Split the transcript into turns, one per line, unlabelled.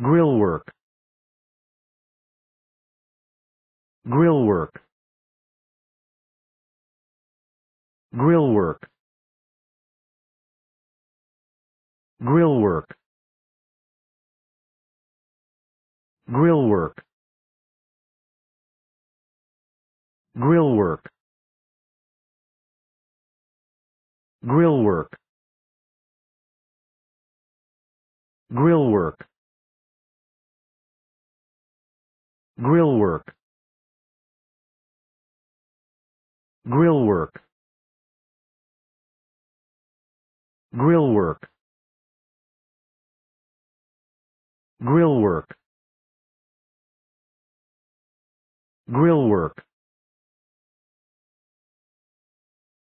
Grill work. Grill work. Grill work. Grill work. Grill work. Grill work. Grill work. Grill work. Grill work. Grill work. Grill work. Grill work. Grill work. Grill work.